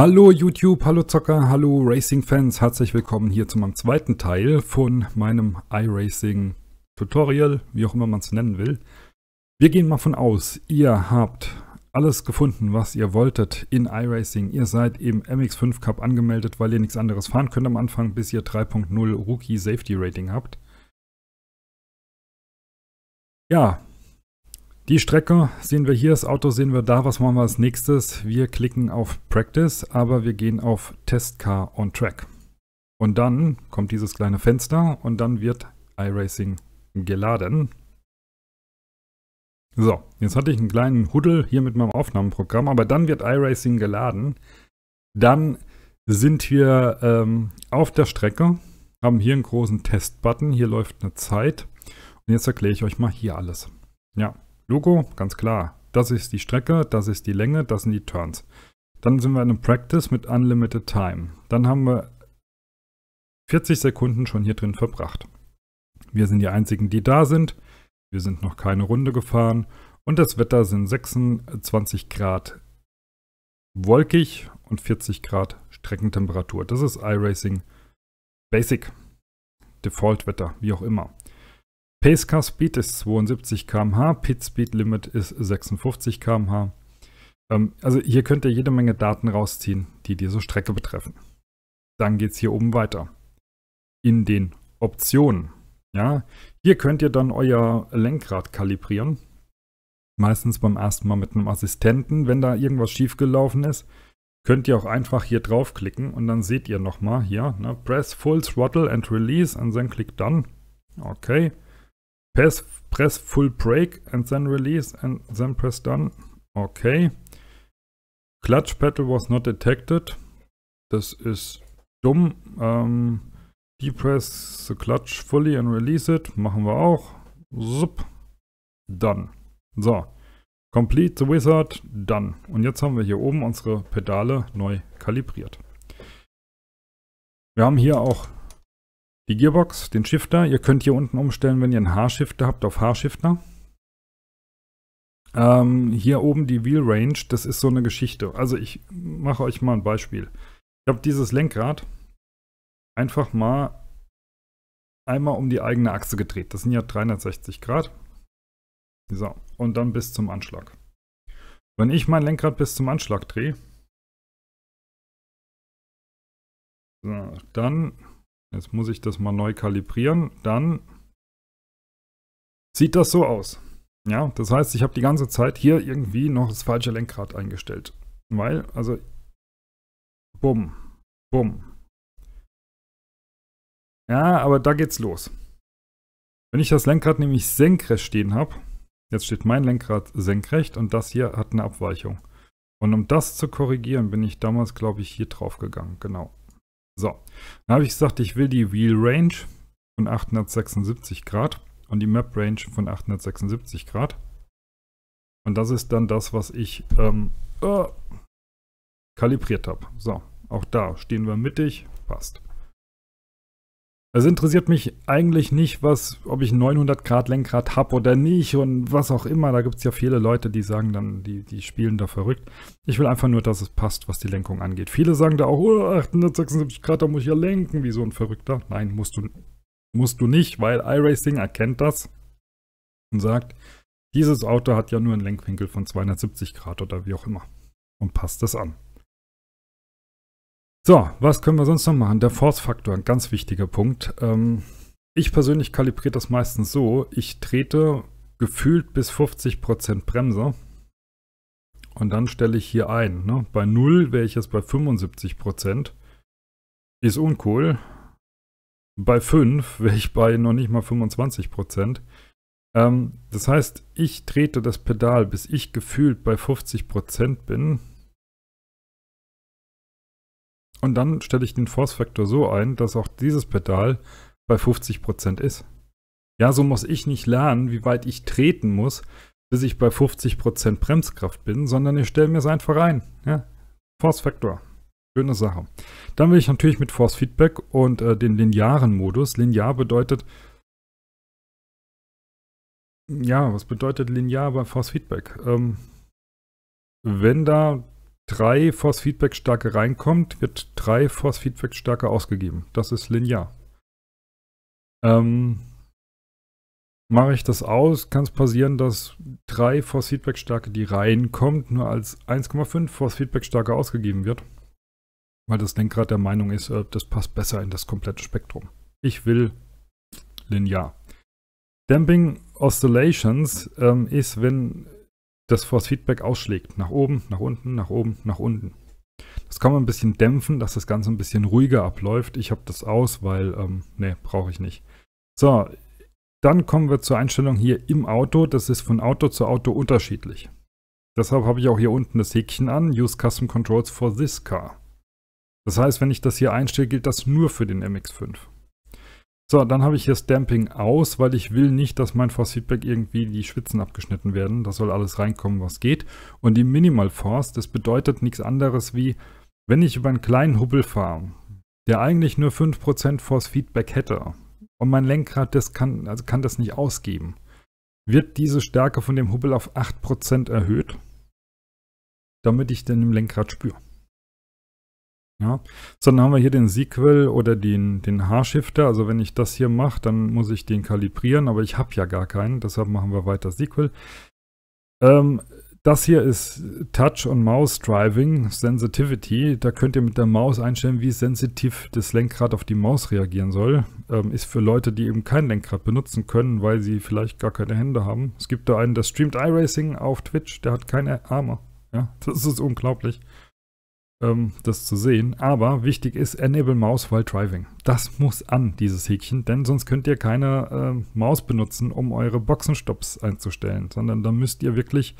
Hallo YouTube, hallo Zocker, hallo Racing-Fans. Herzlich willkommen hier zu meinem zweiten Teil von meinem iRacing-Tutorial, wie auch immer man es nennen will. Wir gehen mal von aus, ihr habt alles gefunden, was ihr wolltet in iRacing. Ihr seid im MX5 Cup angemeldet, weil ihr nichts anderes fahren könnt am Anfang, bis ihr 3.0 Rookie Safety Rating habt. Ja, die Strecke sehen wir hier, das Auto sehen wir da. Was machen wir als nächstes? Wir klicken auf Practice, aber wir gehen auf Test Car on Track. Und dann kommt dieses kleine Fenster und dann wird iRacing geladen. So, jetzt hatte ich einen kleinen Huddel hier mit meinem Aufnahmeprogramm, aber dann wird iRacing geladen. Dann sind wir ähm, auf der Strecke, haben hier einen großen Test-Button, hier läuft eine Zeit. Und jetzt erkläre ich euch mal hier alles. Ja, Logo, ganz klar. Das ist die Strecke, das ist die Länge, das sind die Turns. Dann sind wir in einem Practice mit Unlimited Time. Dann haben wir 40 Sekunden schon hier drin verbracht. Wir sind die einzigen, die da sind. Wir sind noch keine Runde gefahren. Und das Wetter sind 26 Grad wolkig und 40 Grad Streckentemperatur. Das ist iRacing Basic. Default-Wetter, wie auch immer. Pace Car Speed ist 72 km/h, Pit Speed Limit ist 56 km/h. Ähm, also hier könnt ihr jede Menge Daten rausziehen, die diese Strecke betreffen. Dann geht es hier oben weiter. In den Optionen. Ja, hier könnt ihr dann euer Lenkrad kalibrieren. Meistens beim ersten Mal mit einem Assistenten, wenn da irgendwas schiefgelaufen ist könnt ihr auch einfach hier draufklicken und dann seht ihr nochmal hier, ne, press full throttle and release und dann klickt dann. Okay. Press, press full brake and then release and then press done. Okay. Clutch pedal was not detected. Das ist dumm. Ähm, depress the clutch fully and release it. Machen wir auch. Zup. Done. So. Complete the Wizard. Done. Und jetzt haben wir hier oben unsere Pedale neu kalibriert. Wir haben hier auch die Gearbox, den Shifter. Ihr könnt hier unten umstellen, wenn ihr einen H-Shifter habt, auf H-Shifter. Ähm, hier oben die Wheel Range, das ist so eine Geschichte. Also ich mache euch mal ein Beispiel. Ich habe dieses Lenkrad einfach mal einmal um die eigene Achse gedreht. Das sind ja 360 Grad. So, und dann bis zum Anschlag. Wenn ich mein Lenkrad bis zum Anschlag drehe, so, dann Jetzt muss ich das mal neu kalibrieren. Dann sieht das so aus. Ja, das heißt, ich habe die ganze Zeit hier irgendwie noch das falsche Lenkrad eingestellt. Weil, also, bumm, bumm. Ja, aber da geht's los. Wenn ich das Lenkrad nämlich senkrecht stehen habe, jetzt steht mein Lenkrad senkrecht und das hier hat eine Abweichung. Und um das zu korrigieren, bin ich damals, glaube ich, hier drauf gegangen. Genau. So, dann habe ich gesagt, ich will die Wheel Range von 876 Grad und die Map Range von 876 Grad. Und das ist dann das, was ich ähm, äh, kalibriert habe. So, auch da stehen wir mittig, passt. Es interessiert mich eigentlich nicht, was, ob ich 900 Grad Lenkrad habe oder nicht und was auch immer. Da gibt es ja viele Leute, die sagen dann, die, die spielen da verrückt. Ich will einfach nur, dass es passt, was die Lenkung angeht. Viele sagen da auch, oh, 876 Grad, da muss ich ja lenken, wie so ein Verrückter. Nein, musst du, musst du nicht, weil iRacing erkennt das und sagt, dieses Auto hat ja nur einen Lenkwinkel von 270 Grad oder wie auch immer und passt das an. So, was können wir sonst noch machen? Der Force-Faktor, ein ganz wichtiger Punkt. Ähm, ich persönlich kalibriere das meistens so, ich trete gefühlt bis 50% Bremse und dann stelle ich hier ein. Ne? Bei 0 wäre ich jetzt bei 75%. Ist uncool. Bei 5 wäre ich bei noch nicht mal 25%. Ähm, das heißt, ich trete das Pedal, bis ich gefühlt bei 50% bin und dann stelle ich den Force Factor so ein, dass auch dieses Pedal bei 50% ist. Ja, so muss ich nicht lernen, wie weit ich treten muss, bis ich bei 50% Bremskraft bin, sondern ich stelle mir es einfach ein. Ja? Force Factor. Schöne Sache. Dann will ich natürlich mit Force Feedback und äh, den linearen Modus. Linear bedeutet, ja, was bedeutet linear bei Force Feedback? Ähm, wenn da 3 Force-Feedback-Stärke reinkommt, wird 3 Force-Feedback-Stärke ausgegeben. Das ist linear. Ähm, mache ich das aus, kann es passieren, dass 3 Force-Feedback-Stärke, die reinkommt, nur als 1,5 Force-Feedback-Stärke ausgegeben wird. Weil das Lenkrad der Meinung ist, äh, das passt besser in das komplette Spektrum. Ich will linear. Damping Oscillations ähm, ist, wenn das Force Feedback ausschlägt. Nach oben, nach unten, nach oben, nach unten. Das kann man ein bisschen dämpfen, dass das Ganze ein bisschen ruhiger abläuft. Ich habe das aus, weil, ähm, ne, brauche ich nicht. So, dann kommen wir zur Einstellung hier im Auto. Das ist von Auto zu Auto unterschiedlich. Deshalb habe ich auch hier unten das Häkchen an, Use Custom Controls for this car. Das heißt, wenn ich das hier einstelle, gilt das nur für den MX-5. So, dann habe ich hier Stamping aus, weil ich will nicht, dass mein Force Feedback irgendwie die Schwitzen abgeschnitten werden. Das soll alles reinkommen, was geht. Und die Minimal Force, das bedeutet nichts anderes wie, wenn ich über einen kleinen Hubbel fahre, der eigentlich nur 5% Force Feedback hätte und mein Lenkrad das kann, also kann das nicht ausgeben, wird diese Stärke von dem Hubbel auf 8% erhöht, damit ich den im Lenkrad spüre. Ja. So, dann haben wir hier den Sequel oder den, den h Also wenn ich das hier mache, dann muss ich den kalibrieren, aber ich habe ja gar keinen. Deshalb machen wir weiter Sequel. Ähm, das hier ist Touch- und Mouse-Driving, Sensitivity. Da könnt ihr mit der Maus einstellen, wie sensitiv das Lenkrad auf die Maus reagieren soll. Ähm, ist für Leute, die eben kein Lenkrad benutzen können, weil sie vielleicht gar keine Hände haben. Es gibt da einen, der streamt iRacing auf Twitch, der hat keine Arme. Ja, das ist unglaublich ähm, das zu sehen. Aber wichtig ist Enable Mouse while driving. Das muss an, dieses Häkchen, denn sonst könnt ihr keine äh, Maus benutzen, um eure Boxenstops einzustellen, sondern da müsst ihr wirklich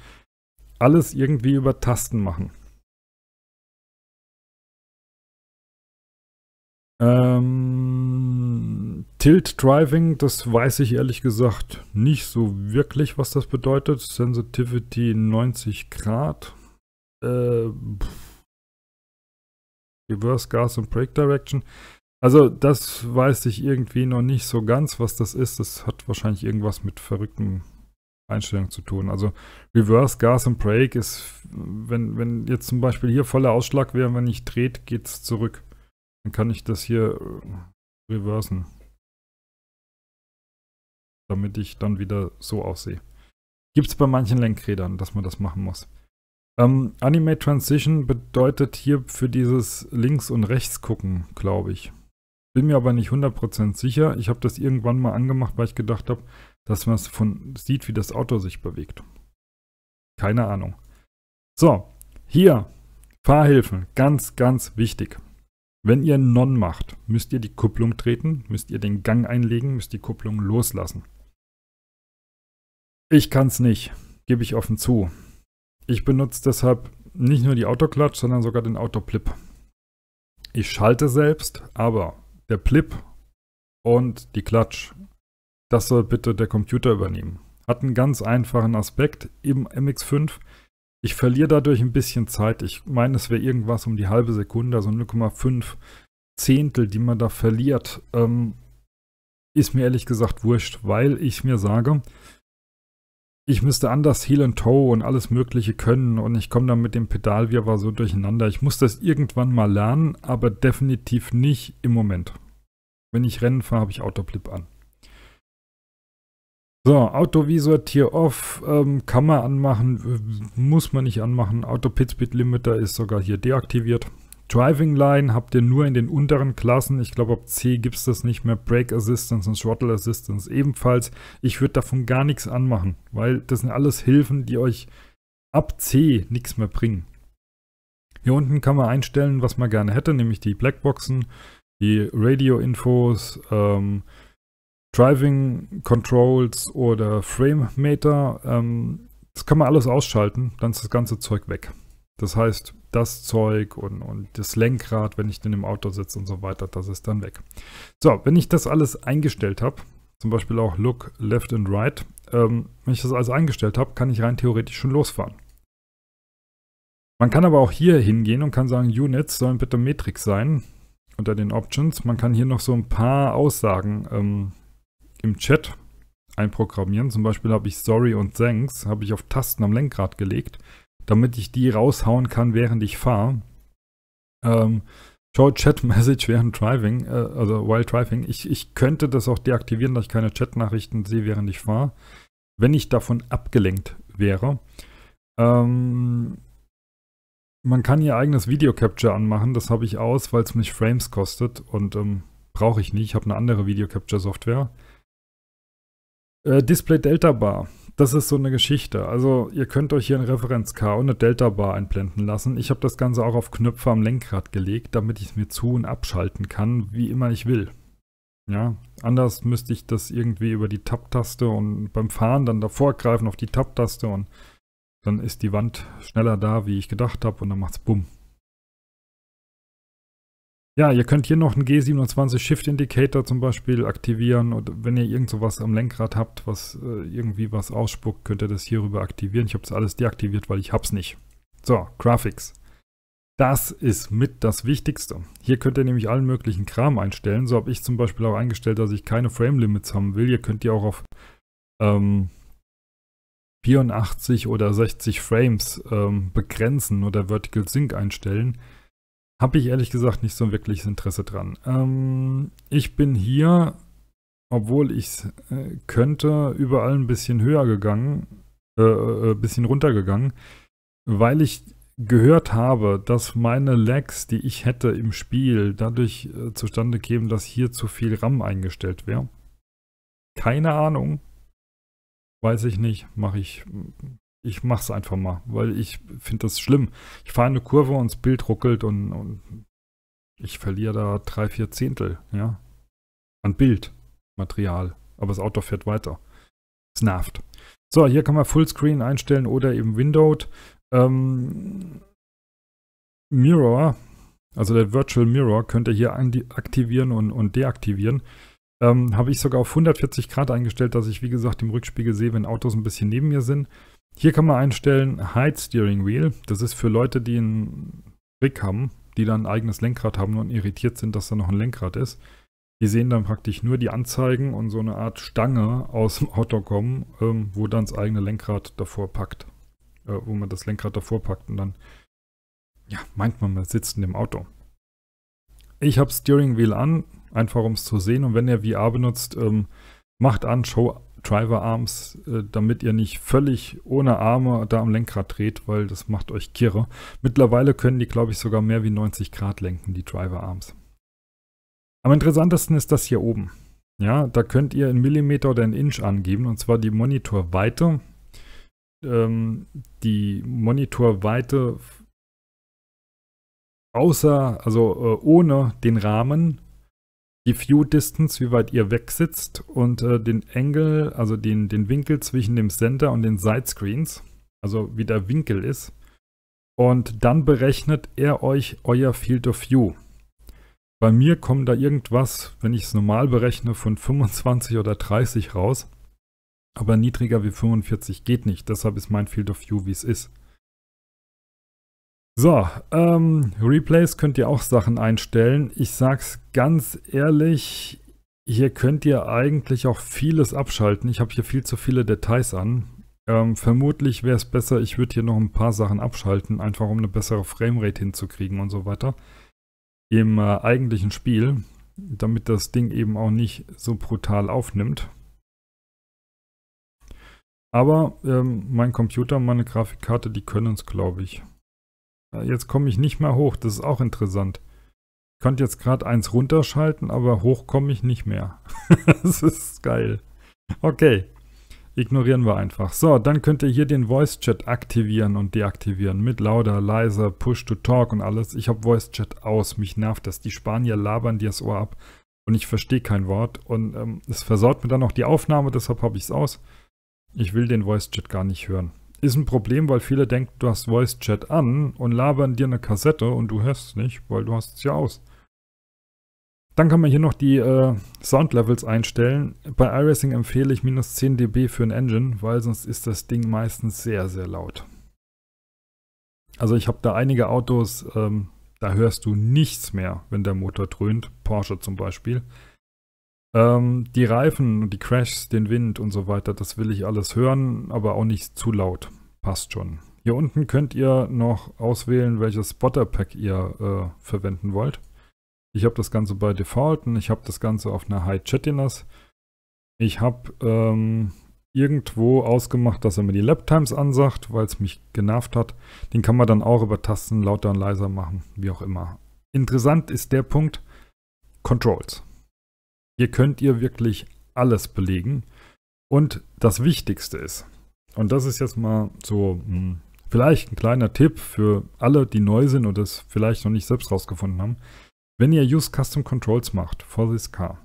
alles irgendwie über Tasten machen. Ähm, Tilt Driving, das weiß ich ehrlich gesagt nicht so wirklich, was das bedeutet. Sensitivity 90 Grad. Äh, pff Reverse Gas und Break Direction. Also das weiß ich irgendwie noch nicht so ganz, was das ist. Das hat wahrscheinlich irgendwas mit verrückten Einstellungen zu tun. Also Reverse Gas und Break ist, wenn, wenn jetzt zum Beispiel hier voller Ausschlag wäre, wenn ich dreht, es zurück. Dann kann ich das hier äh, reversen. Damit ich dann wieder so aussehe. Gibt es bei manchen Lenkrädern, dass man das machen muss. Ähm, Anime Transition bedeutet hier für dieses Links- und Rechts-Gucken, glaube ich. Bin mir aber nicht 100% sicher. Ich habe das irgendwann mal angemacht, weil ich gedacht habe, dass man von sieht, wie das Auto sich bewegt. Keine Ahnung. So, hier Fahrhilfe, ganz, ganz wichtig. Wenn ihr Non macht, müsst ihr die Kupplung treten, müsst ihr den Gang einlegen, müsst die Kupplung loslassen. Ich kann es nicht, gebe ich offen zu. Ich benutze deshalb nicht nur die Autoklatsch, sondern sogar den Autoplip. Ich schalte selbst, aber der Plip und die Klatsch, das soll bitte der Computer übernehmen. Hat einen ganz einfachen Aspekt im MX5. Ich verliere dadurch ein bisschen Zeit. Ich meine, es wäre irgendwas um die halbe Sekunde, also 0,5 Zehntel, die man da verliert. Ähm, ist mir ehrlich gesagt wurscht, weil ich mir sage, ich müsste anders Heel and Toe und alles Mögliche können und ich komme dann mit dem Pedalwirrwarr so durcheinander. Ich muss das irgendwann mal lernen, aber definitiv nicht im Moment. Wenn ich Rennen fahre, habe ich Autoblip an. So, Autovisor Tier Off ähm, kann man anmachen, muss man nicht anmachen. Auto Pit Speed Limiter ist sogar hier deaktiviert. Driving Line habt ihr nur in den unteren Klassen. Ich glaube, ab C gibt es das nicht mehr. Brake Assistance und Throttle Assistance ebenfalls. Ich würde davon gar nichts anmachen, weil das sind alles Hilfen, die euch ab C nichts mehr bringen. Hier unten kann man einstellen, was man gerne hätte, nämlich die Blackboxen, die Radio-Infos, ähm, Driving Controls oder Frame Meter. Ähm, das kann man alles ausschalten, dann ist das ganze Zeug weg. Das heißt, das Zeug und, und das Lenkrad, wenn ich denn im Auto sitze und so weiter, das ist dann weg. So, wenn ich das alles eingestellt habe, zum Beispiel auch Look Left and Right, ähm, wenn ich das alles eingestellt habe, kann ich rein theoretisch schon losfahren. Man kann aber auch hier hingehen und kann sagen, Units sollen bitte Metrik sein unter den Options. Man kann hier noch so ein paar Aussagen ähm, im Chat einprogrammieren. Zum Beispiel habe ich Sorry und Thanks, habe ich auf Tasten am Lenkrad gelegt damit ich die raushauen kann, während ich fahre. Ähm, Show Chat Message während Driving, äh, also while driving. Ich, ich könnte das auch deaktivieren, dass ich keine Chat-Nachrichten sehe, während ich fahre, wenn ich davon abgelenkt wäre. Ähm, man kann ihr eigenes Video Capture anmachen, das habe ich aus, weil es mich Frames kostet und ähm, brauche ich nicht. Ich habe eine andere Video Capture Software. Äh, Display Delta Bar das ist so eine Geschichte. Also ihr könnt euch hier ein Referenz-K und eine Delta-Bar einblenden lassen. Ich habe das Ganze auch auf Knöpfe am Lenkrad gelegt, damit ich es mir zu- und abschalten kann, wie immer ich will. Ja, anders müsste ich das irgendwie über die Tab-Taste und beim Fahren dann davor greifen auf die Tab-Taste und dann ist die Wand schneller da, wie ich gedacht habe und dann macht es bumm. Ja, ihr könnt hier noch einen G27 Shift Indicator zum Beispiel aktivieren und wenn ihr irgend sowas am Lenkrad habt, was äh, irgendwie was ausspuckt, könnt ihr das hierüber aktivieren. Ich habe das alles deaktiviert, weil ich hab's nicht. So, Graphics. Das ist mit das Wichtigste. Hier könnt ihr nämlich allen möglichen Kram einstellen. So habe ich zum Beispiel auch eingestellt, dass ich keine Frame Limits haben will. Ihr könnt die auch auf ähm, 84 oder 60 Frames ähm, begrenzen oder Vertical Sync einstellen habe ich ehrlich gesagt nicht so ein wirkliches Interesse dran. Ähm, ich bin hier, obwohl ich es äh, könnte, überall ein bisschen höher gegangen, äh, äh, ein bisschen runtergegangen, weil ich gehört habe, dass meine Lags, die ich hätte im Spiel, dadurch äh, zustande kämen, dass hier zu viel RAM eingestellt wäre. Keine Ahnung. Weiß ich nicht, mache ich, ich mache es einfach mal, weil ich finde das schlimm. Ich fahre eine Kurve und das Bild ruckelt und, und ich verliere da drei, vier Zehntel, ja. An Bildmaterial. Aber das Auto fährt weiter. Es nervt. So, hier kann man Fullscreen einstellen oder eben Windowed. Ähm, Mirror, also der Virtual Mirror, könnt ihr hier aktivieren und, und deaktivieren. Ähm, Habe ich sogar auf 140 Grad eingestellt, dass ich, wie gesagt, im Rückspiegel sehe, wenn Autos ein bisschen neben mir sind. Hier kann man einstellen Height Steering Wheel. Das ist für Leute, die einen Trick haben, die dann ein eigenes Lenkrad haben und irritiert sind, dass da noch ein Lenkrad ist. Die sehen dann praktisch nur die Anzeigen und so eine Art Stange aus dem Auto kommen, ähm, wo dann das eigene Lenkrad davor packt. Äh, wo man das Lenkrad davor packt und dann ja, meint man, man sitzt in dem Auto. Ich habe Steering Wheel an, einfach um es zu sehen. Und wenn ihr VR benutzt, ähm, macht an, Show Driver Arms, äh, damit ihr nicht völlig ohne Arme da am Lenkrad dreht, weil das macht euch kirre. Mittlerweile können die, glaube ich, sogar mehr wie 90 Grad lenken, die Driver Arms. Am interessantesten ist das hier oben. Ja, da könnt ihr in Millimeter oder in Inch angeben, und zwar die Monitorweite. Ähm, die Monitorweite außer, also äh, ohne den Rahmen die View Distance, wie weit ihr weg sitzt und äh, den Angle, also den, den Winkel zwischen dem Center und den Sidescreens, also wie der Winkel ist. Und dann berechnet er euch euer Field of View. Bei mir kommt da irgendwas, wenn ich es normal berechne, von 25 oder 30 raus. Aber niedriger wie 45 geht nicht. Deshalb ist mein Field of View, wie es ist. So, ähm, Replays könnt ihr auch Sachen einstellen. Ich sag's ganz ehrlich, hier könnt ihr eigentlich auch vieles abschalten. Ich habe hier viel zu viele Details an. Ähm, vermutlich wäre es besser, ich würde hier noch ein paar Sachen abschalten, einfach um eine bessere Framerate hinzukriegen und so weiter. Im äh, eigentlichen Spiel, damit das Ding eben auch nicht so brutal aufnimmt. Aber ähm, mein Computer, meine Grafikkarte, die können es, glaube ich. Äh, jetzt komme ich nicht mehr hoch, das ist auch interessant. Ich konnte jetzt gerade eins runterschalten, aber hoch komme ich nicht mehr. das ist geil. Okay, ignorieren wir einfach. So, dann könnt ihr hier den Voice Chat aktivieren und deaktivieren mit lauter, leiser, Push to Talk und alles. Ich habe Voice Chat aus, mich nervt das. Die Spanier labern dir das Ohr ab und ich verstehe kein Wort und ähm, es versaut mir dann auch die Aufnahme, deshalb habe ich es aus. Ich will den Voice Chat gar nicht hören ist ein Problem, weil viele denken, du hast Voice Chat an und labern dir eine Kassette und du hörst es nicht, weil du hast es ja aus. Dann kann man hier noch die äh, Levels einstellen. Bei iRacing empfehle ich minus 10 dB für ein Engine, weil sonst ist das Ding meistens sehr, sehr laut. Also ich habe da einige Autos, ähm, da hörst du nichts mehr, wenn der Motor dröhnt. Porsche zum Beispiel. Ähm, die Reifen, die Crashs, den Wind und so weiter, das will ich alles hören, aber auch nicht zu laut. Passt schon. Hier unten könnt ihr noch auswählen, welches Spotter-Pack ihr äh, verwenden wollt. Ich habe das Ganze bei Default und ich habe das Ganze auf einer High Chattiness. Ich habe ähm, irgendwo ausgemacht, dass er mir die Laptimes ansagt, weil es mich genervt hat. Den kann man dann auch über Tasten lauter und leiser machen, wie auch immer. Interessant ist der Punkt Controls. Hier könnt ihr wirklich alles belegen. Und das Wichtigste ist, und das ist jetzt mal so hm, vielleicht ein kleiner Tipp für alle, die neu sind und das vielleicht noch nicht selbst rausgefunden haben. Wenn ihr Use Custom Controls macht for this car,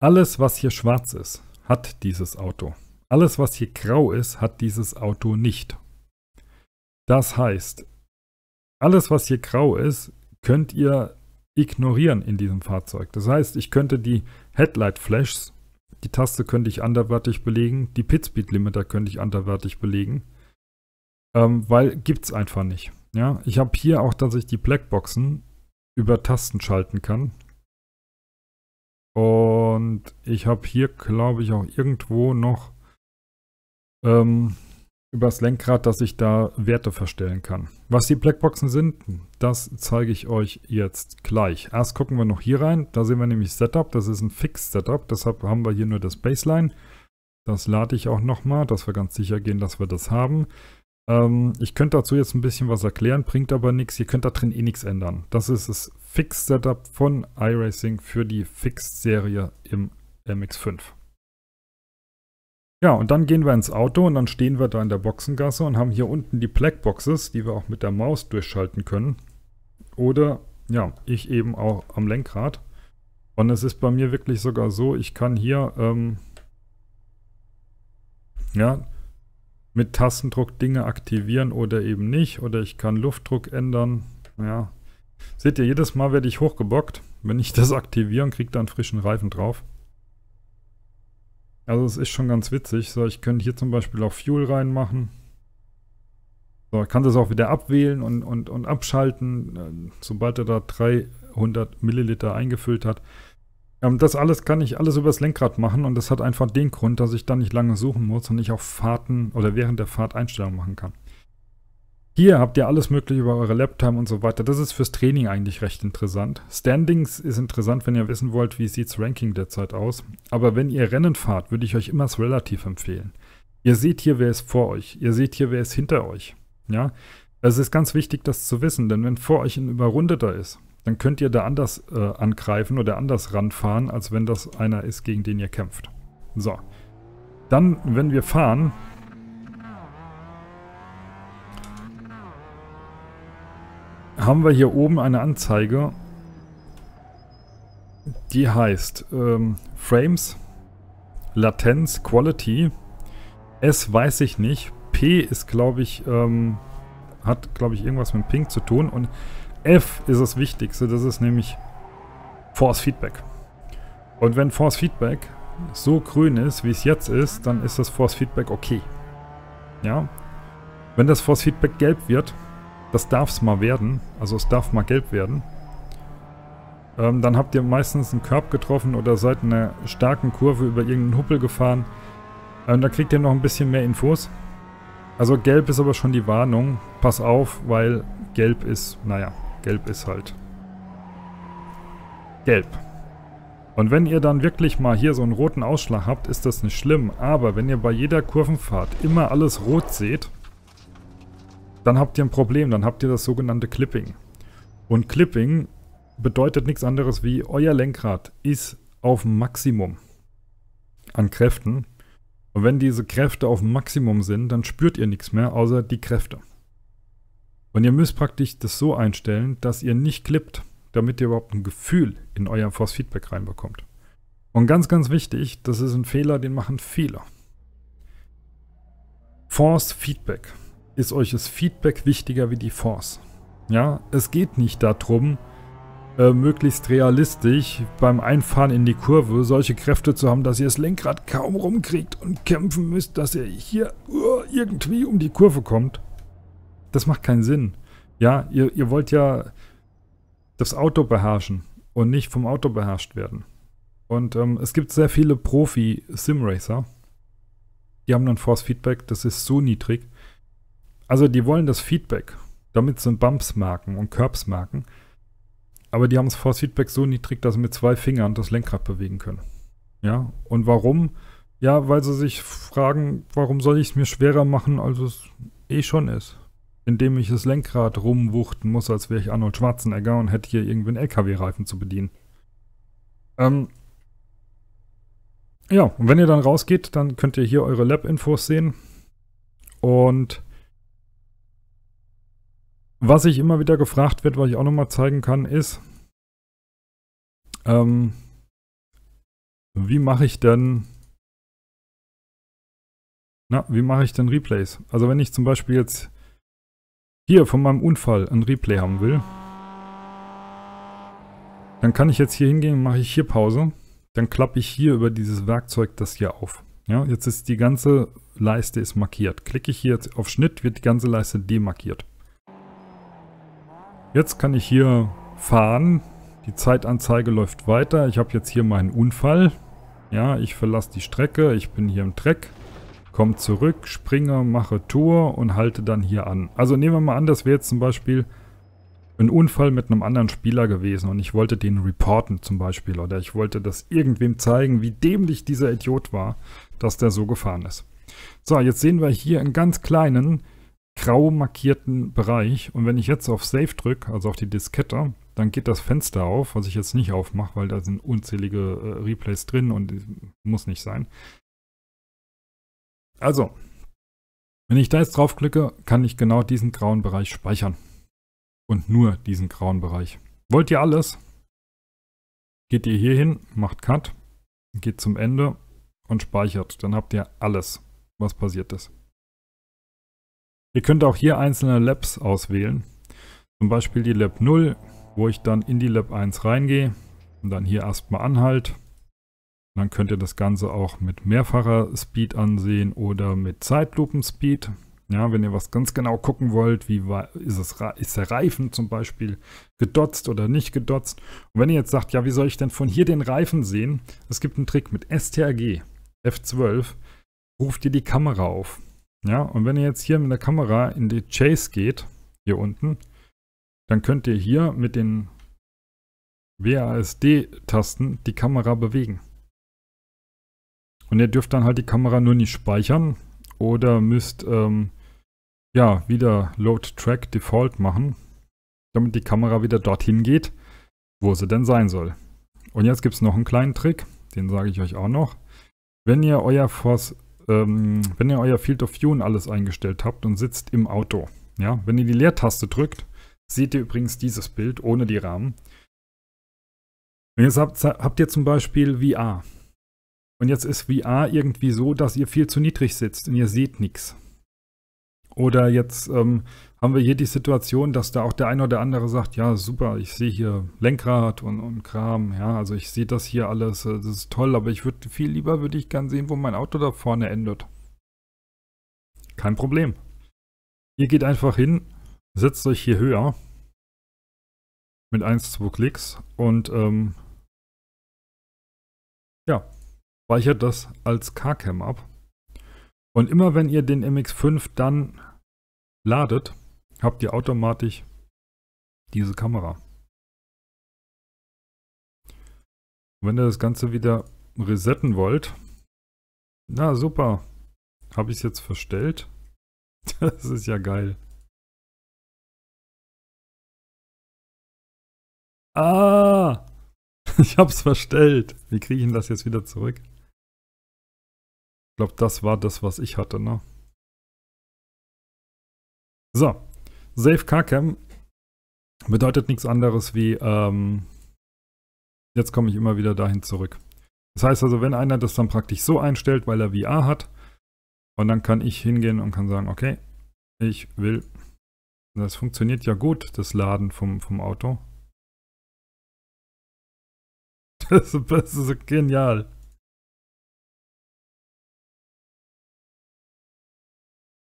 alles, was hier schwarz ist, hat dieses Auto. Alles, was hier grau ist, hat dieses Auto nicht. Das heißt, alles, was hier grau ist, könnt ihr ignorieren in diesem Fahrzeug. Das heißt, ich könnte die Headlight Flashes, die Taste könnte ich anderweitig belegen, die Pit Speed Limiter könnte ich anderweitig belegen, ähm, weil gibt es einfach nicht. Ja, ich habe hier auch, dass ich die Blackboxen über Tasten schalten kann. Und ich habe hier, glaube ich, auch irgendwo noch ähm, übers Lenkrad, dass ich da Werte verstellen kann. Was die Blackboxen sind, das zeige ich euch jetzt gleich. Erst gucken wir noch hier rein. Da sehen wir nämlich Setup. Das ist ein Fixed Setup. Deshalb haben wir hier nur das Baseline. Das lade ich auch nochmal, dass wir ganz sicher gehen, dass wir das haben. Ähm, ich könnte dazu jetzt ein bisschen was erklären, bringt aber nichts. Ihr könnt da drin eh nichts ändern. Das ist das Fixed Setup von iRacing für die Fixed-Serie im MX5. Ja, und dann gehen wir ins Auto und dann stehen wir da in der Boxengasse und haben hier unten die Blackboxes, die wir auch mit der Maus durchschalten können. Oder, ja, ich eben auch am Lenkrad. Und es ist bei mir wirklich sogar so, ich kann hier, ähm, ja, mit Tastendruck Dinge aktivieren oder eben nicht. Oder ich kann Luftdruck ändern. Ja. Seht ihr, jedes Mal werde ich hochgebockt. Wenn ich das aktiviere und kriege da einen frischen Reifen drauf. Also es ist schon ganz witzig. So, ich könnte hier zum Beispiel auch Fuel reinmachen. So, ich kann das auch wieder abwählen und, und, und abschalten, äh, sobald er da 300 Milliliter eingefüllt hat. Ähm, das alles kann ich alles übers Lenkrad machen und das hat einfach den Grund, dass ich dann nicht lange suchen muss und ich auch Fahrten oder während der Fahrt Einstellungen machen kann. Hier habt ihr alles mögliche über eure Laptime und so weiter. Das ist fürs Training eigentlich recht interessant. Standings ist interessant, wenn ihr wissen wollt, wie sieht's Ranking derzeit aus. Aber wenn ihr Rennen fahrt, würde ich euch immer das Relativ empfehlen. Ihr seht hier, wer ist vor euch. Ihr seht hier, wer ist hinter euch. Ja, es ist ganz wichtig, das zu wissen, denn wenn vor euch ein Überrundeter ist, dann könnt ihr da anders äh, angreifen oder anders ranfahren, als wenn das einer ist, gegen den ihr kämpft. So. Dann, wenn wir fahren, haben wir hier oben eine Anzeige, die heißt ähm, Frames, Latenz, Quality. S weiß ich nicht. P ist, glaube ich, ähm, hat, glaube ich, irgendwas mit Pink zu tun. Und F ist das Wichtigste. Das ist nämlich Force Feedback. Und wenn Force Feedback so grün ist, wie es jetzt ist, dann ist das Force Feedback okay. Ja. Wenn das Force Feedback gelb wird, das darf es mal werden. Also es darf mal gelb werden. Ähm, dann habt ihr meistens einen Körb getroffen oder seid in einer starken Kurve über irgendeinen Huppel gefahren. Ähm, da kriegt ihr noch ein bisschen mehr Infos. Also gelb ist aber schon die Warnung. Pass auf, weil gelb ist, naja, gelb ist halt gelb. Und wenn ihr dann wirklich mal hier so einen roten Ausschlag habt, ist das nicht schlimm. Aber wenn ihr bei jeder Kurvenfahrt immer alles rot seht, dann habt ihr ein Problem, dann habt ihr das sogenannte Clipping. Und Clipping bedeutet nichts anderes wie, euer Lenkrad ist auf Maximum an Kräften. Und wenn diese Kräfte auf Maximum sind, dann spürt ihr nichts mehr, außer die Kräfte. Und ihr müsst praktisch das so einstellen, dass ihr nicht klippt, damit ihr überhaupt ein Gefühl in euer Force Feedback reinbekommt. Und ganz, ganz wichtig, das ist ein Fehler, den machen viele. Force Feedback ist euch das Feedback wichtiger wie die Force. Ja, es geht nicht darum, äh, möglichst realistisch beim Einfahren in die Kurve solche Kräfte zu haben, dass ihr das Lenkrad kaum rumkriegt und kämpfen müsst, dass ihr hier uh, irgendwie um die Kurve kommt. Das macht keinen Sinn. Ja, ihr, ihr wollt ja das Auto beherrschen und nicht vom Auto beherrscht werden. Und ähm, es gibt sehr viele Profi-Simracer, die haben dann Force-Feedback, das ist so niedrig, also die wollen das Feedback. Damit sind Bumps Marken und Curbs Marken. Aber die haben das Force Feedback so niedrig, dass sie mit zwei Fingern das Lenkrad bewegen können. Ja, und warum? Ja, weil sie sich fragen, warum soll ich es mir schwerer machen, als es eh schon ist? Indem ich das Lenkrad rumwuchten muss, als wäre ich Arnold Schwarzenegger und hätte hier irgendwie einen LKW-Reifen zu bedienen. Ähm, ja, und wenn ihr dann rausgeht, dann könnt ihr hier eure Lab-Infos sehen. Und was ich immer wieder gefragt wird, was ich auch nochmal zeigen kann, ist, ähm, wie mache ich denn, na, wie mache ich denn Replays? Also wenn ich zum Beispiel jetzt hier von meinem Unfall ein Replay haben will, dann kann ich jetzt hier hingehen, mache ich hier Pause, dann klappe ich hier über dieses Werkzeug das hier auf. Ja, jetzt ist die ganze Leiste ist markiert. Klicke ich hier jetzt auf Schnitt, wird die ganze Leiste demarkiert. Jetzt kann ich hier fahren. Die Zeitanzeige läuft weiter. Ich habe jetzt hier meinen Unfall. Ja, ich verlasse die Strecke. Ich bin hier im Dreck. Komme zurück, springe, mache Tour und halte dann hier an. Also nehmen wir mal an, das wäre jetzt zum Beispiel ein Unfall mit einem anderen Spieler gewesen und ich wollte den reporten zum Beispiel oder ich wollte das irgendwem zeigen, wie dämlich dieser Idiot war, dass der so gefahren ist. So, jetzt sehen wir hier einen ganz kleinen, grau markierten Bereich. Und wenn ich jetzt auf Save drücke, also auf die Diskette, dann geht das Fenster auf, was ich jetzt nicht aufmache, weil da sind unzählige äh, Replays drin und muss nicht sein. Also, wenn ich da jetzt draufklicke, kann ich genau diesen grauen Bereich speichern. Und nur diesen grauen Bereich. Wollt ihr alles? Geht ihr hier hin, macht Cut, geht zum Ende und speichert. Dann habt ihr alles, was passiert ist. Ihr könnt auch hier einzelne Labs auswählen. Zum Beispiel die Lab 0, wo ich dann in die Lab 1 reingehe und dann hier erstmal anhalt. Dann könnt ihr das Ganze auch mit mehrfacher Speed ansehen oder mit Zeitlupenspeed. Ja, wenn ihr was ganz genau gucken wollt, wie ist, es, ist der Reifen zum Beispiel gedotzt oder nicht gedotzt. Und wenn ihr jetzt sagt, ja, wie soll ich denn von hier den Reifen sehen? Es gibt einen Trick mit STRG F12, ruft ihr die Kamera auf. Ja, und wenn ihr jetzt hier mit der Kamera in die Chase geht, hier unten, dann könnt ihr hier mit den WASD-Tasten die Kamera bewegen. Und ihr dürft dann halt die Kamera nur nicht speichern oder müsst ähm, ja wieder Load Track Default machen, damit die Kamera wieder dorthin geht, wo sie denn sein soll. Und jetzt gibt es noch einen kleinen Trick, den sage ich euch auch noch. Wenn ihr euer Force ähm, wenn ihr euer Field of View und alles eingestellt habt und sitzt im Auto, ja, wenn ihr die Leertaste drückt, seht ihr übrigens dieses Bild ohne die Rahmen. Und jetzt habt, habt ihr zum Beispiel VR. Und jetzt ist VR irgendwie so, dass ihr viel zu niedrig sitzt und ihr seht nichts. Oder jetzt ähm, haben wir hier die Situation, dass da auch der eine oder andere sagt, ja super, ich sehe hier Lenkrad und, und Kram, ja, also ich sehe das hier alles, äh, das ist toll, aber ich würde viel lieber, würde ich gern sehen, wo mein Auto da vorne endet. Kein Problem. Ihr geht einfach hin, setzt euch hier höher mit 1, 2 Klicks und ähm, ja, speichert das als Carcam ab. Und immer wenn ihr den MX5 dann ladet, habt ihr automatisch diese Kamera. Wenn ihr das Ganze wieder resetten wollt, na super, habe ich es jetzt verstellt? Das ist ja geil. Ah! Ich habe es verstellt. Wie kriege ich denn das jetzt wieder zurück? Ich glaube, das war das, was ich hatte, ne? So. Safe Carcam bedeutet nichts anderes wie, ähm, jetzt komme ich immer wieder dahin zurück. Das heißt also, wenn einer das dann praktisch so einstellt, weil er VR hat, und dann kann ich hingehen und kann sagen, okay, ich will, das funktioniert ja gut, das Laden vom, vom Auto. Das, das ist genial.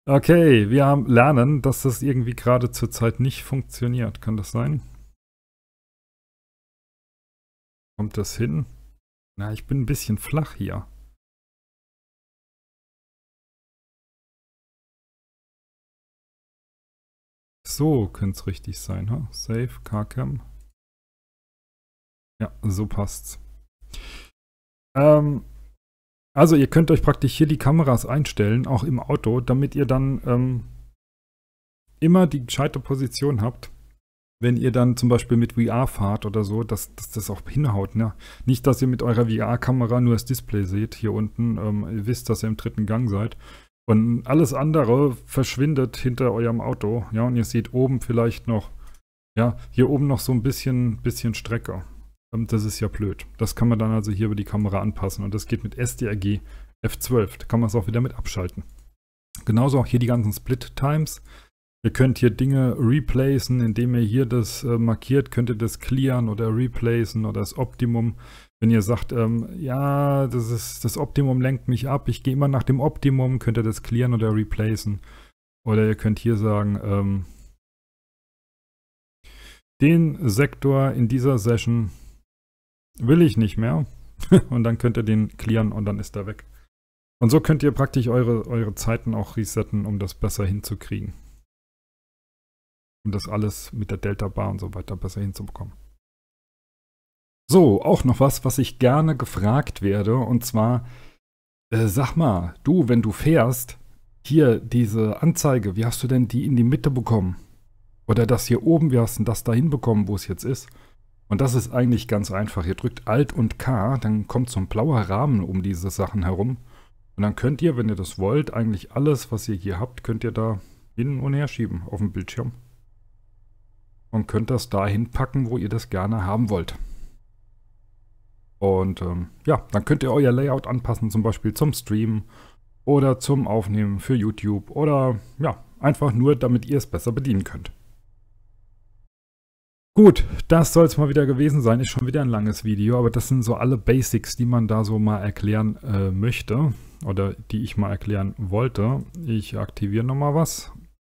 Okay, wir haben lernen, dass das irgendwie gerade zurzeit nicht funktioniert. Kann das sein? Kommt das hin? Na, ich bin ein bisschen flach hier. So könnte es richtig sein. Huh? Safe, Carcam. Ja, so passt's. Ähm, also ihr könnt euch praktisch hier die Kameras einstellen, auch im Auto, damit ihr dann ähm, immer die gescheite Position habt, wenn ihr dann zum Beispiel mit VR fahrt oder so, dass, dass das auch hinhaut. Ne? Nicht, dass ihr mit eurer VR-Kamera nur das Display seht hier unten, ähm, ihr wisst, dass ihr im dritten Gang seid. Und alles andere verschwindet hinter eurem Auto. Ja, und ihr seht oben vielleicht noch, ja, hier oben noch so ein bisschen, bisschen Strecke. Ähm, das ist ja blöd. Das kann man dann also hier über die Kamera anpassen und das geht mit SDRG F12. Da kann man es auch wieder mit abschalten. Genauso auch hier die ganzen Split Times. Ihr könnt hier Dinge replacen, indem ihr hier das äh, markiert, könnt ihr das clearen oder replacen oder das Optimum. Wenn ihr sagt, ähm, ja, das, ist, das Optimum lenkt mich ab, ich gehe immer nach dem Optimum, könnt ihr das clearen oder replacen. Oder ihr könnt hier sagen, ähm, den Sektor in dieser Session will ich nicht mehr. und dann könnt ihr den clearen und dann ist er weg. Und so könnt ihr praktisch eure, eure Zeiten auch resetten, um das besser hinzukriegen. Um das alles mit der Delta-Bar und so weiter besser hinzubekommen. So, auch noch was, was ich gerne gefragt werde. Und zwar, äh, sag mal, du, wenn du fährst, hier diese Anzeige, wie hast du denn die in die Mitte bekommen? Oder das hier oben, wie hast du denn das da hinbekommen, wo es jetzt ist? Und das ist eigentlich ganz einfach. Ihr drückt Alt und K, dann kommt so ein blauer Rahmen um diese Sachen herum. Und dann könnt ihr, wenn ihr das wollt, eigentlich alles, was ihr hier habt, könnt ihr da hin und her schieben auf dem Bildschirm. Und könnt das dahin packen, wo ihr das gerne haben wollt. Und ähm, ja, dann könnt ihr euer Layout anpassen, zum Beispiel zum Streamen oder zum Aufnehmen für YouTube oder ja, einfach nur, damit ihr es besser bedienen könnt. Gut, das soll es mal wieder gewesen sein. Ist schon wieder ein langes Video, aber das sind so alle Basics, die man da so mal erklären äh, möchte oder die ich mal erklären wollte. Ich aktiviere nochmal was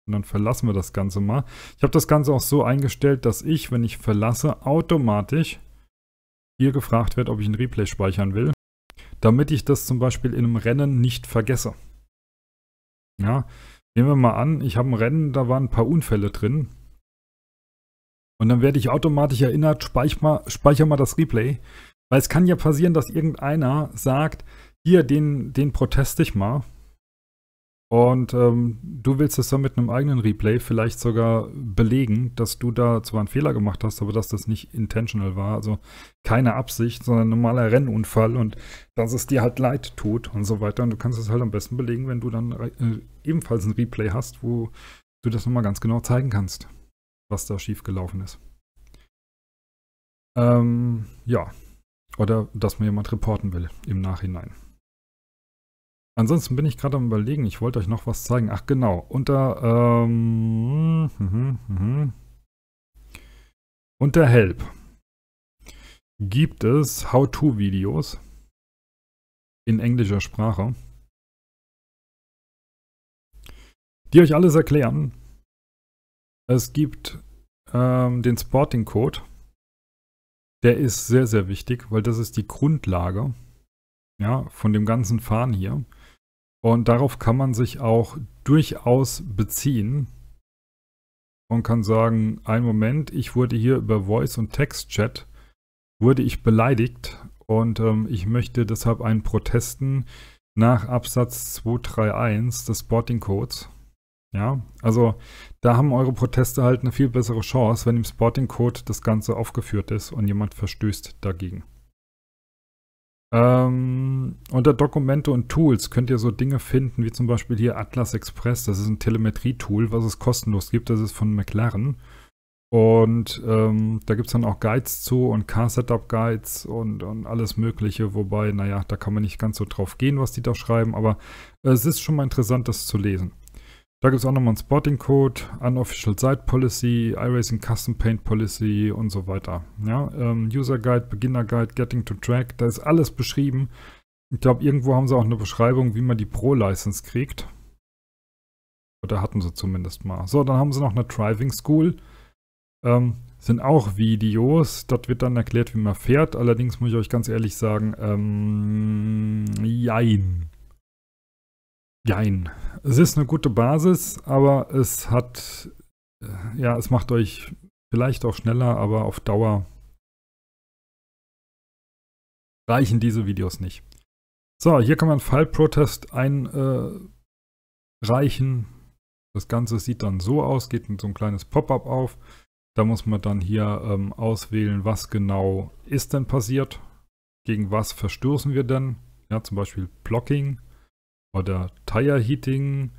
und dann verlassen wir das Ganze mal. Ich habe das Ganze auch so eingestellt, dass ich, wenn ich verlasse, automatisch hier gefragt wird, ob ich ein Replay speichern will, damit ich das zum Beispiel in einem Rennen nicht vergesse. Ja, nehmen wir mal an, ich habe ein Rennen, da waren ein paar Unfälle drin und dann werde ich automatisch erinnert, speichere mal, speicher mal das Replay. Weil es kann ja passieren, dass irgendeiner sagt, hier, den, den proteste ich mal. Und ähm, du willst es dann mit einem eigenen Replay vielleicht sogar belegen, dass du da zwar einen Fehler gemacht hast, aber dass das nicht intentional war. Also keine Absicht, sondern ein normaler Rennunfall und dass es dir halt leid tut und so weiter. Und du kannst es halt am besten belegen, wenn du dann äh, ebenfalls ein Replay hast, wo du das nochmal ganz genau zeigen kannst was da schiefgelaufen ist. Ähm, ja. Oder dass mir jemand reporten will im Nachhinein. Ansonsten bin ich gerade am überlegen, ich wollte euch noch was zeigen. Ach genau, unter ähm, mh, mh, unter Help gibt es How-To-Videos in englischer Sprache, die euch alles erklären, es gibt ähm, den Sporting Code. Der ist sehr, sehr wichtig, weil das ist die Grundlage ja, von dem ganzen Fahren hier. Und darauf kann man sich auch durchaus beziehen und kann sagen, ein Moment, ich wurde hier über Voice und Textchat wurde ich beleidigt und ähm, ich möchte deshalb einen Protesten nach Absatz 231 des Sporting Codes ja, also da haben eure Proteste halt eine viel bessere Chance, wenn im Sporting Code das Ganze aufgeführt ist und jemand verstößt dagegen. Ähm, unter Dokumente und Tools könnt ihr so Dinge finden, wie zum Beispiel hier Atlas Express. Das ist ein Telemetrie-Tool, was es kostenlos gibt. Das ist von McLaren. Und ähm, da gibt es dann auch Guides zu und Car-Setup-Guides und, und alles Mögliche. Wobei, naja, da kann man nicht ganz so drauf gehen, was die da schreiben. Aber es ist schon mal interessant, das zu lesen. Da gibt es auch nochmal einen Spotting-Code, Unofficial Site Policy, iRacing Custom Paint Policy und so weiter. Ja, ähm, User Guide, Beginner Guide, Getting to Track, da ist alles beschrieben. Ich glaube, irgendwo haben sie auch eine Beschreibung, wie man die Pro-License kriegt. Oder hatten sie zumindest mal. So, dann haben sie noch eine Driving School. Ähm, sind auch Videos. Dort wird dann erklärt, wie man fährt. Allerdings muss ich euch ganz ehrlich sagen, ähm, jein. Jein. Es ist eine gute Basis, aber es hat, äh, ja, es macht euch vielleicht auch schneller, aber auf Dauer reichen diese Videos nicht. So, hier kann man File Protest einreichen. Äh, das Ganze sieht dann so aus, geht so ein kleines Pop-up auf. Da muss man dann hier ähm, auswählen, was genau ist denn passiert, gegen was verstoßen wir denn. Ja, zum Beispiel Blocking oder Tire Heating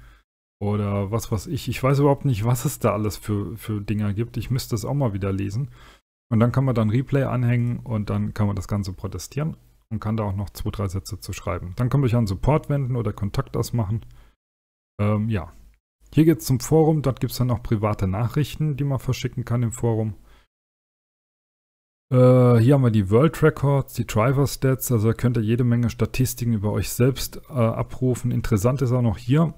oder was weiß ich. Ich weiß überhaupt nicht, was es da alles für, für Dinger gibt. Ich müsste das auch mal wieder lesen. Und dann kann man dann Replay anhängen und dann kann man das Ganze protestieren und kann da auch noch zwei, drei Sätze zu schreiben. Dann kann man sich an Support wenden oder Kontakt ausmachen. Ähm, ja. Hier geht es zum Forum. Dort gibt es dann auch private Nachrichten, die man verschicken kann im Forum. Äh, hier haben wir die World Records, die Driver Stats, also könnt ihr jede Menge Statistiken über euch selbst äh, abrufen. Interessant ist auch noch hier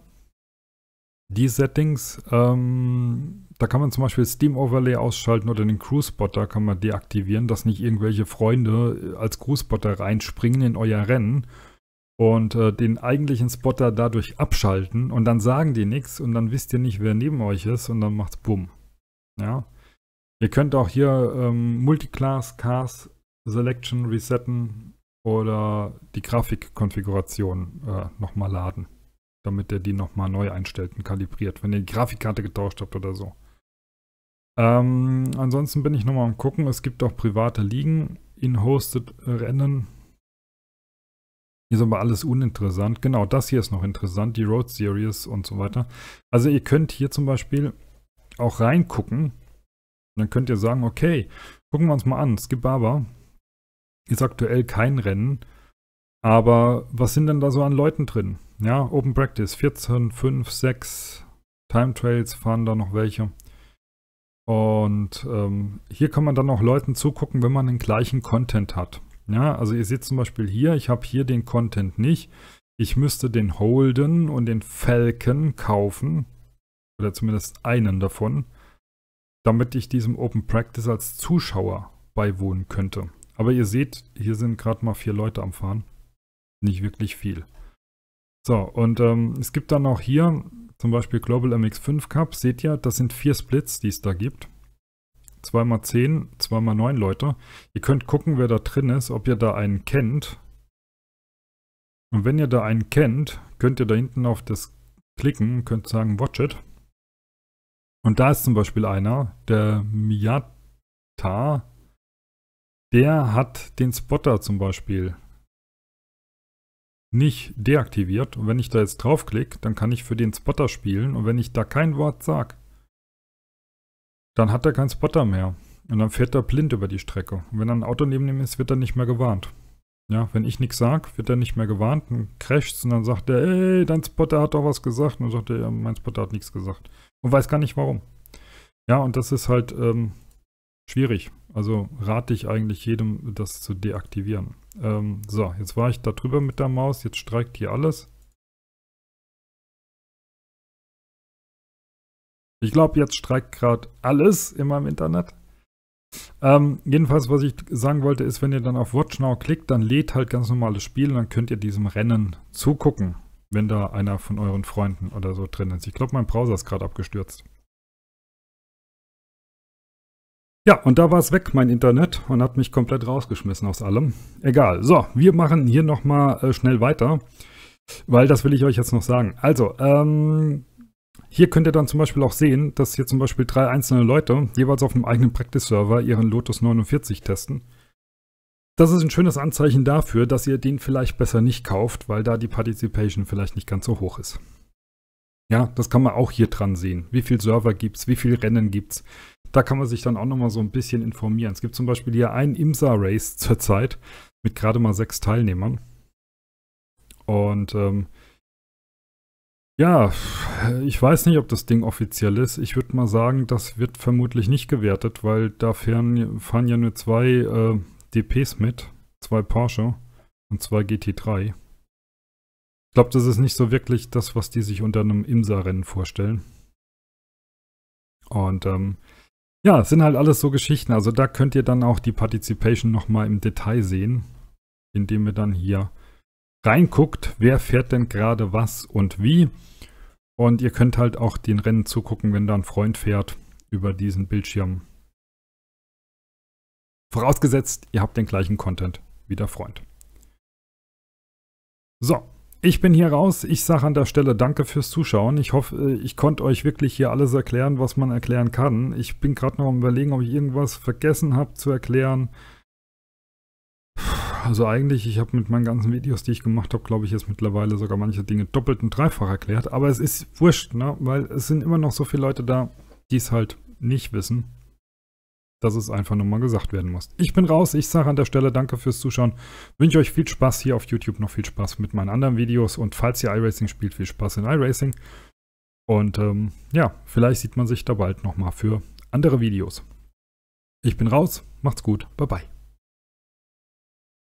die Settings. Ähm, da kann man zum Beispiel Steam Overlay ausschalten oder den Crew Spotter kann man deaktivieren, dass nicht irgendwelche Freunde äh, als Crew Spotter reinspringen in euer Rennen und äh, den eigentlichen Spotter dadurch abschalten und dann sagen die nichts und dann wisst ihr nicht, wer neben euch ist und dann macht's bumm. Ja. Ihr könnt auch hier ähm, Multiclass, Cars, Selection resetten oder die Grafikkonfiguration äh, nochmal laden, damit ihr die nochmal neu einstellt und kalibriert, wenn ihr die Grafikkarte getauscht habt oder so. Ähm, ansonsten bin ich nochmal am gucken, es gibt auch private Ligen in Hosted äh, Rennen. Hier ist aber alles uninteressant. Genau, das hier ist noch interessant, die Road Series und so weiter. Also ihr könnt hier zum Beispiel auch reingucken, und dann könnt ihr sagen, okay, gucken wir uns mal an. Es gibt ist aktuell kein Rennen, aber was sind denn da so an Leuten drin? Ja, Open Practice, 14, 5, 6 Time Trails fahren da noch welche. Und ähm, hier kann man dann auch Leuten zugucken, wenn man den gleichen Content hat. Ja, also ihr seht zum Beispiel hier, ich habe hier den Content nicht. Ich müsste den Holden und den Falcon kaufen. Oder zumindest einen davon damit ich diesem Open Practice als Zuschauer beiwohnen könnte. Aber ihr seht, hier sind gerade mal vier Leute am Fahren. Nicht wirklich viel. So, und ähm, es gibt dann auch hier zum Beispiel Global MX5 Cup. Seht ihr, das sind vier Splits, die es da gibt. 2x10, 2x9 Leute. Ihr könnt gucken, wer da drin ist, ob ihr da einen kennt. Und wenn ihr da einen kennt, könnt ihr da hinten auf das klicken, könnt sagen Watch it. Und da ist zum Beispiel einer, der Miata, der hat den Spotter zum Beispiel nicht deaktiviert. Und wenn ich da jetzt draufklicke, dann kann ich für den Spotter spielen. Und wenn ich da kein Wort sage, dann hat er keinen Spotter mehr. Und dann fährt er blind über die Strecke. Und wenn ein Auto neben ihm ist, wird er nicht mehr gewarnt. Ja, wenn ich nichts sage, wird er nicht mehr gewarnt, und crasht und dann sagt er, ey, dein Spotter hat doch was gesagt. Und dann sagt er, ja, mein Spotter hat nichts gesagt und weiß gar nicht warum. Ja, und das ist halt ähm, schwierig. Also rate ich eigentlich jedem, das zu deaktivieren. Ähm, so, jetzt war ich da drüber mit der Maus. Jetzt streikt hier alles. Ich glaube, jetzt streikt gerade alles in meinem Internet. Ähm, jedenfalls, was ich sagen wollte, ist, wenn ihr dann auf Watch Now klickt, dann lädt halt ganz normales Spiel und dann könnt ihr diesem Rennen zugucken wenn da einer von euren Freunden oder so drin ist. Ich glaube, mein Browser ist gerade abgestürzt. Ja, und da war es weg, mein Internet, und hat mich komplett rausgeschmissen aus allem. Egal. So, wir machen hier nochmal äh, schnell weiter, weil das will ich euch jetzt noch sagen. Also, ähm, hier könnt ihr dann zum Beispiel auch sehen, dass hier zum Beispiel drei einzelne Leute jeweils auf einem eigenen Practice-Server ihren Lotus 49 testen. Das ist ein schönes Anzeichen dafür, dass ihr den vielleicht besser nicht kauft, weil da die Participation vielleicht nicht ganz so hoch ist. Ja, das kann man auch hier dran sehen. Wie viele Server gibt es, wie viele Rennen gibt es. Da kann man sich dann auch nochmal so ein bisschen informieren. Es gibt zum Beispiel hier einen IMSA-Race zurzeit mit gerade mal sechs Teilnehmern. Und ähm, ja, ich weiß nicht, ob das Ding offiziell ist. Ich würde mal sagen, das wird vermutlich nicht gewertet, weil da fahren, fahren ja nur zwei äh, DPs mit, zwei Porsche und zwei GT3. Ich glaube, das ist nicht so wirklich das, was die sich unter einem IMSA-Rennen vorstellen. Und ähm, ja, es sind halt alles so Geschichten. Also da könnt ihr dann auch die Participation nochmal im Detail sehen, indem ihr dann hier reinguckt, wer fährt denn gerade was und wie. Und ihr könnt halt auch den Rennen zugucken, wenn da ein Freund fährt, über diesen Bildschirm Vorausgesetzt, ihr habt den gleichen Content wie der Freund. So, ich bin hier raus. Ich sage an der Stelle danke fürs Zuschauen. Ich hoffe, ich konnte euch wirklich hier alles erklären, was man erklären kann. Ich bin gerade noch am überlegen, ob ich irgendwas vergessen habe zu erklären. Also eigentlich, ich habe mit meinen ganzen Videos, die ich gemacht habe, glaube ich, jetzt mittlerweile sogar manche Dinge doppelt und dreifach erklärt. Aber es ist wurscht, ne? weil es sind immer noch so viele Leute da, die es halt nicht wissen dass es einfach nur mal gesagt werden muss. Ich bin raus. Ich sage an der Stelle danke fürs Zuschauen. Wünsche euch viel Spaß hier auf YouTube, noch viel Spaß mit meinen anderen Videos und falls ihr iRacing spielt, viel Spaß in iRacing. Und ähm, ja, vielleicht sieht man sich da bald nochmal für andere Videos. Ich bin raus. Macht's gut. Bye bye.